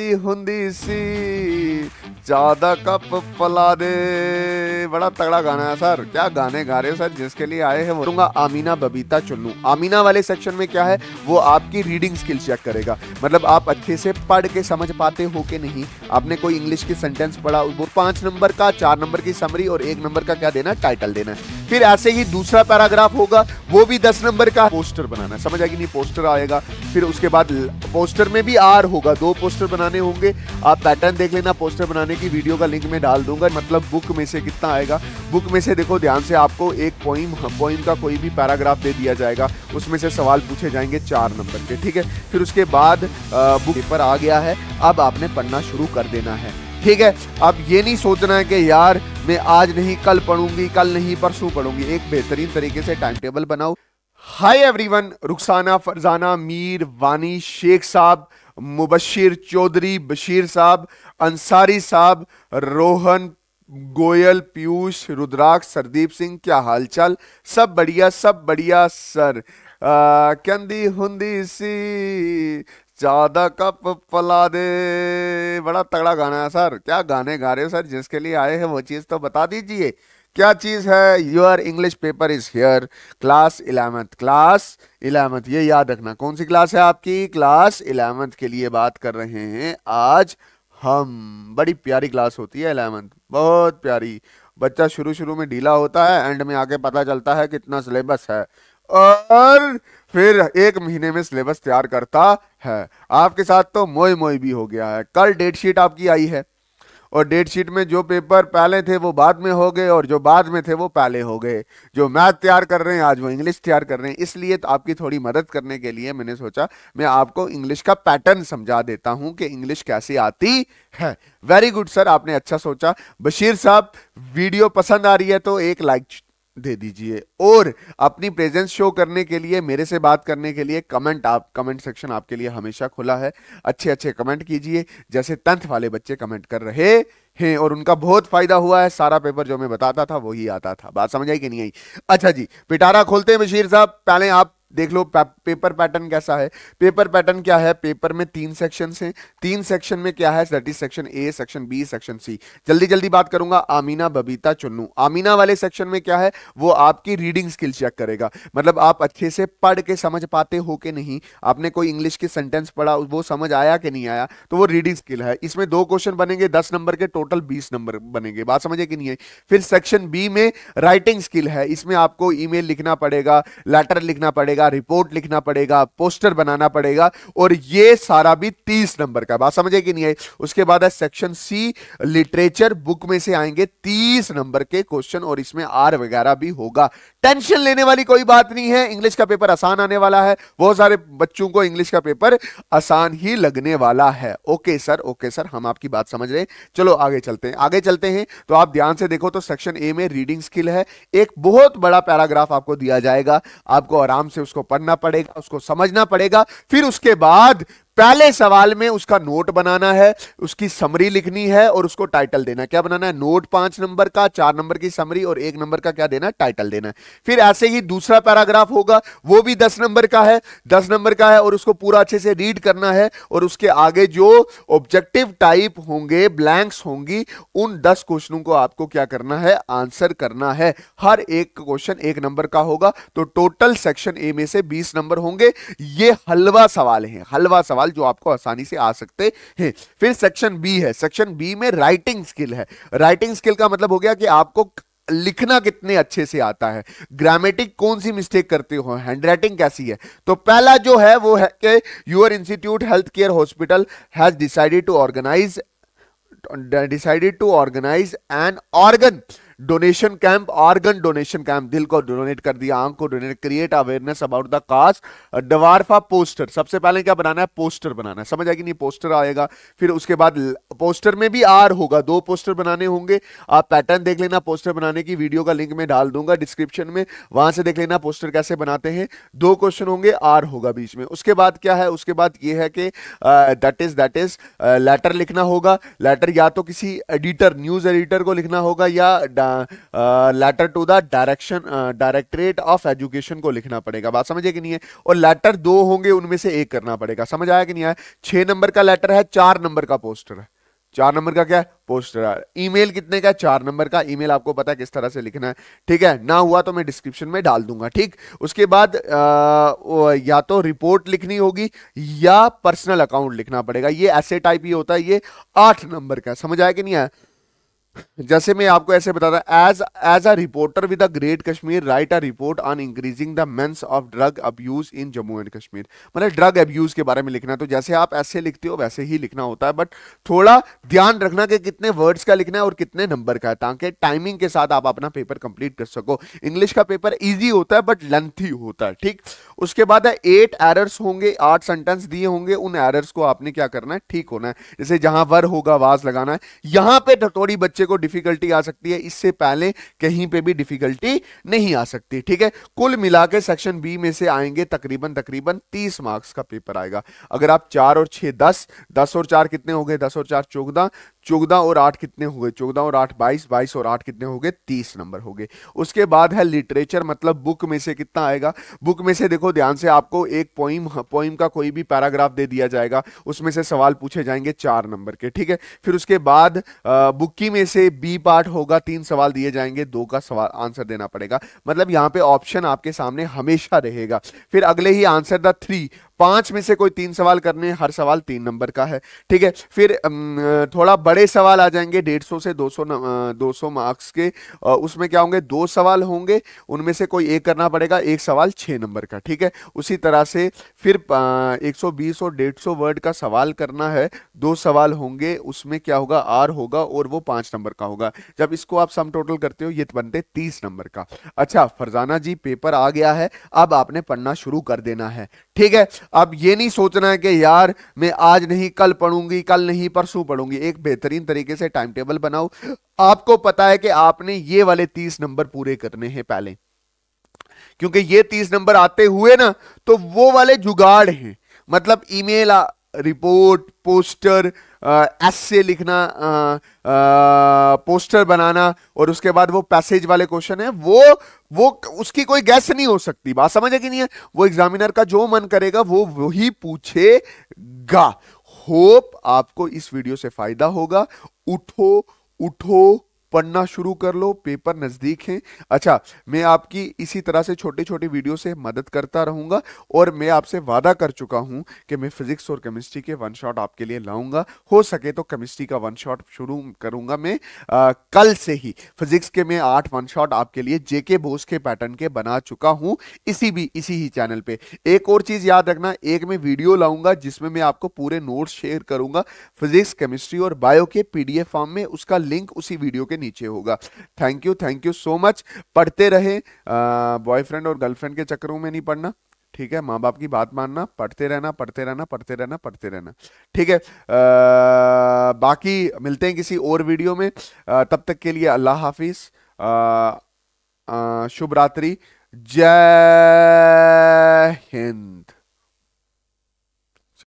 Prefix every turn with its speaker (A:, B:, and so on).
A: ਹੁੰਦੀ ਸੀ ज्यादा कप पला दे बड़ा तगड़ा गाना है सर क्या गाने गा रहे हो सर जिसके लिए आए हैं बोलूंगा आमीना बबीता चुल्लू आमीना वाले सेक्शन में क्या है वो आपकी रीडिंग स्किल चेक करेगा मतलब आप अच्छे से पढ़ के समझ पाते हो कि नहीं आपने कोई इंग्लिश की सेंटेंस पढ़ा वो पाँच नंबर का चार नंबर की समरी और एक नंबर का क्या देना टाइटल देना है फिर ऐसे ही दूसरा पैराग्राफ होगा वो भी दस नंबर का पोस्टर बनाना समझ आएगी नहीं पोस्टर आएगा फिर उसके बाद पोस्टर में भी आर होगा दो पोस्टर बनाने होंगे आप पैटर्न देख लेना पोस्टर बनाने की वीडियो का लिंक में डाल दूंगा मतलब बुक में से कितना आएगा बुक में से देखो ध्यान से आपको एक पोइम पोइम हाँ, का कोई भी पैराग्राफ दे दिया जाएगा उसमें से सवाल पूछे जाएंगे चार नंबर के ठीक है फिर उसके बाद बुक पेपर आ गया है अब आपने पढ़ना शुरू कर देना है ठीक है अब ये नहीं सोचना है कि यार मैं आज नहीं कल पढ़ूंगी कल नहीं परसों पढ़ूंगी एक बेहतरीन तरीके से टाइम टेबल बनाओ हाय एवरीवन रुखसाना फरजाना मीर वानी शेख साहब मुबशिर चौधरी बशीर साहब अंसारी साहब रोहन गोयल पीयूष रुद्राक्ष सरदीप सिंह क्या हालचाल सब बढ़िया सब बढ़िया सर कंदी हुंदी सी ज्यादा कप पला दे बड़ा तगड़ा गाना है सर क्या गाने गा रहे हो सर जिसके लिए आए हैं वो चीज़ तो बता दीजिए क्या चीज़ है your English paper is here class eleventh class eleventh ये याद रखना कौन सी क्लास है आपकी क्लास इलेवंथ के लिए बात कर रहे हैं आज हम बड़ी प्यारी क्लास होती है इलेवंथ बहुत प्यारी बच्चा शुरू शुरू में ढीला होता है एंड में आके पता चलता है कितना सिलेबस है और फिर एक महीने में सिलेबस तैयार करता है आपके साथ तो मोई मोई भी हो गया है कल डेट शीट आपकी आई है और डेट शीट में जो पेपर पहले थे वो बाद में हो गए और जो बाद में थे वो पहले हो गए जो मैथ तैयार कर रहे हैं आज वो इंग्लिश तैयार कर रहे हैं इसलिए तो आपकी थोड़ी मदद करने के लिए मैंने सोचा मैं आपको इंग्लिश का पैटर्न समझा देता हूं कि इंग्लिश कैसे आती है वेरी गुड सर आपने अच्छा सोचा बशीर साहब वीडियो पसंद आ रही है तो एक लाइक दे दीजिए और अपनी प्रेजेंस शो करने के लिए मेरे से बात करने के लिए कमेंट आप कमेंट सेक्शन आपके लिए हमेशा खुला है अच्छे अच्छे कमेंट कीजिए जैसे तंथ वाले बच्चे कमेंट कर रहे हैं और उनका बहुत फायदा हुआ है सारा पेपर जो मैं बताता था वही आता था बात समझ आई कि नहीं आई अच्छा जी पिटारा खोलते हैं बशीर साहब पहले आप देख लो पेपर पैटर्न कैसा है पेपर पैटर्न क्या है पेपर में तीन सेक्शन हैं तीन सेक्शन में क्या है that is section A section B section C जल्दी जल्दी बात करूंगा आमीना बबीता चुन्नू आमीना वाले सेक्शन में क्या है वो आपकी रीडिंग स्किल चेक करेगा मतलब आप अच्छे से पढ़ के समझ पाते हो कि नहीं आपने कोई इंग्लिश के सेंटेंस पढ़ा वो समझ आया कि नहीं आया तो वो रीडिंग स्किल है इसमें दो क्वेश्चन बनेंगे दस नंबर के टोटल बीस नंबर बनेंगे बात समझे कि नहीं है फिर सेक्शन बी में राइटिंग स्किल है इसमें आपको ई लिखना पड़ेगा लेटर लिखना पड़ेगा पड़ेगा रिपोर्ट लिखना पड़ेगा पोस्टर बनाना पड़ेगा और ये सारा भी तीस नंबर का बात समझे कि नहीं है उसके बाद है सेक्शन सी लिटरेचर बुक में से आएंगे तीस नंबर के क्वेश्चन और इसमें आर वगैरह भी होगा टेंशन लेने वाली कोई बात नहीं है इंग्लिश का पेपर आसान आने वाला है बहुत सारे बच्चों को इंग्लिश का पेपर आसान ही लगने वाला है ओके सर ओके सर हम आपकी बात समझ रहे हैं चलो आगे चलते हैं आगे चलते हैं तो आप ध्यान से देखो तो सेक्शन ए में रीडिंग स्किल है एक बहुत बड़ा पैराग्राफ आपको दिया जाएगा आपको आराम से उसको पढ़ना पड़ेगा उसको समझना पड़ेगा फिर उसके बाद पहले सवाल में उसका नोट बनाना है उसकी समरी लिखनी है और उसको टाइटल देना क्या बनाना है नोट पांच नंबर का चार नंबर की समरी और एक नंबर का क्या देना है टाइटल देना है फिर ऐसे ही दूसरा पैराग्राफ होगा वो भी दस नंबर का है दस नंबर का है और उसको पूरा अच्छे से रीड करना है और उसके आगे जो ऑब्जेक्टिव टाइप होंगे ब्लैंक्स होंगी उन दस क्वेश्चनों को आपको क्या करना है आंसर करना है हर एक क्वेश्चन एक नंबर का होगा तो टोटल सेक्शन ए में से बीस नंबर होंगे ये हलवा सवाल है हलवा सवाल सवाल जो आपको आसानी से आ सकते हैं फिर सेक्शन बी है सेक्शन बी में राइटिंग स्किल है राइटिंग स्किल का मतलब हो गया कि आपको लिखना कितने अच्छे से आता है ग्रामेटिक कौन सी मिस्टेक करते हो हैंडराइटिंग कैसी है तो पहला जो है वो है कि your institute health care hospital has decided to organise decided to organise an organ donation camp organ donation camp दिल को डोनेट कर दिया आंख को donate create awareness about the cost डवारफा पोस्टर सबसे पहले क्या बनाना है पोस्टर बनाना है समझ आएगी नहीं पोस्टर आएगा फिर उसके बाद पोस्टर में भी आर होगा दो पोस्टर बनाने होंगे आप पैटर्न देख लेना पोस्टर बनाने की वीडियो का लिंक में डाल दूंगा डिस्क्रिप्शन में वहां से देख लेना पोस्टर कैसे बनाते हैं दो क्वेश्चन होंगे आर होगा बीच में उसके बाद क्या है उसके बाद ये है कि that is that is letter लिखना होगा लेटर या तो किसी एडिटर न्यूज एडिटर को लिखना होगा या letter to the direction directorate of education को लिखना पड़ेगा बात समझे कि नहीं है और लेटर दो होंगे उनमें से एक करना पड़ेगा समझ आया कि नहीं आया छह नंबर का लेटर है चार नंबर का पोस्टर है चार नंबर का क्या है पोस्टर ईमेल कितने का है चार नंबर का ईमेल आपको पता है किस तरह से लिखना है ठीक है ना हुआ तो मैं डिस्क्रिप्शन में डाल दूंगा ठीक उसके बाद आ, या तो रिपोर्ट लिखनी होगी या पर्सनल अकाउंट लिखना पड़ेगा ये ऐसे टाइप ही होता है ये आठ नंबर का समझ आया कि नहीं आया जैसे मैं आपको ऐसे बताता as as a reporter with a great Kashmir write a report on increasing the menace of drug abuse in Jammu and Kashmir मतलब ड्रग अब्यूज के बारे में लिखना तो जैसे आप ऐसे लिखते हो वैसे ही लिखना होता है बट थोड़ा ध्यान रखना कि कितने वर्ड्स का लिखना है और कितने नंबर का है ताकि टाइमिंग के साथ आप अपना पेपर कंप्लीट कर सको इंग्लिश का पेपर ईजी होता है बट लेंथी होता है ठीक उसके बाद है एट एरर्स होंगे आठ सेंटेंस दिए होंगे उन एरर्स को आपने क्या करना है ठीक होना है जैसे जहां वर होगा वाज लगाना है यहां पे थोड़ी बच्चे को डिफिकल्टी आ सकती है इससे पहले कहीं पे भी डिफिकल्टी नहीं आ सकती ठीक है कुल मिला के सेक्शन बी में से आएंगे तकरीबन तकरीबन तीस मार्क्स का पेपर आएगा अगर आप चार और छह दस दस और चार कितने हो गए दस और चार चौदह चौदह और आठ कितने हुए चौदह और आठ बाईस बाईस और आठ कितने हो गए तीस नंबर हो गए उसके बाद है लिटरेचर मतलब बुक में से कितना आएगा बुक में से देखो ध्यान से आपको एक पोईम पोईम का कोई भी पैराग्राफ दे दिया जाएगा उसमें से सवाल पूछे जाएंगे चार नंबर के ठीक है फिर उसके बाद बुक्की में से बी पार्ट होगा तीन सवाल दिए जाएंगे दो का सवाल आंसर देना पड़ेगा मतलब यहाँ पे ऑप्शन आपके सामने हमेशा रहेगा फिर अगले ही आंसर द थ्री पांच में से कोई तीन सवाल करने हर सवाल तीन नंबर का है ठीक है फिर थोड़ा बड़े सवाल आ जाएंगे डेढ़ सौ से दो सौ दो सौ मार्क्स के उसमें क्या होंगे दो सवाल होंगे उनमें से कोई एक करना पड़ेगा एक सवाल छः नंबर का ठीक है उसी तरह से फिर एक सौ बीस और डेढ़ सौ वर्ड का सवाल करना है दो सवाल होंगे उसमें क्या होगा आर होगा और वो पाँच नंबर का होगा जब इसको आप सम टोटल करते हो ये बनते तीस नंबर का अच्छा फरजाना जी पेपर आ गया है अब आपने पढ़ना शुरू कर देना है ठीक है अब ये नहीं सोचना है कि यार मैं आज नहीं कल पढ़ूंगी कल नहीं परसों पढ़ूंगी एक बेहतरीन तरीके से टाइम टेबल बनाओ आपको पता है कि आपने ये वाले तीस नंबर पूरे करने हैं पहले क्योंकि ये तीस नंबर आते हुए ना तो वो वाले जुगाड़ हैं मतलब ईमेल रिपोर्ट पोस्टर एस लिखना आ, आ, पोस्टर बनाना और उसके बाद वो पैसेज वाले क्वेश्चन है वो वो उसकी कोई गैस नहीं हो सकती बात समझ है कि नहीं है वो एग्जामिनर का जो मन करेगा वो वही पूछेगा होप आपको इस वीडियो से फायदा होगा उठो उठो पढ़ना शुरू कर लो पेपर नज़दीक हैं अच्छा मैं आपकी इसी तरह से छोटी छोटी वीडियो से मदद करता रहूंगा और मैं आपसे वादा कर चुका हूं कि मैं फिजिक्स और केमिस्ट्री के वन शॉट आपके लिए लाऊंगा हो सके तो केमिस्ट्री का वन शॉट शुरू करूंगा मैं आ, कल से ही फिजिक्स के मैं आठ वन शॉट आपके लिए जेके बोस के पैटर्न के बना चुका हूँ इसी भी इसी ही चैनल पर एक और चीज़ याद रखना एक मैं वीडियो लाऊंगा जिसमें मैं आपको पूरे नोट्स शेयर करूंगा फिजिक्स केमिस्ट्री और बायो के पीडीएफ फॉर्म में उसका लिंक उसी वीडियो के के नीचे होगा thank you thank you so much पढ़ते रहे बॉयफ्रेंड और गर्लफ्रेंड के चक्करों में नहीं पढ़ना ठीक है माँ बाप की बात मानना पढ़ते रहना पढ़ते रहना पढ़ते रहना पढ़ते रहना ठीक है आ, बाकी मिलते हैं किसी और वीडियो में आ, तब तक के लिए अल्लाह हाफिज शुभ रात्रि जय हिंद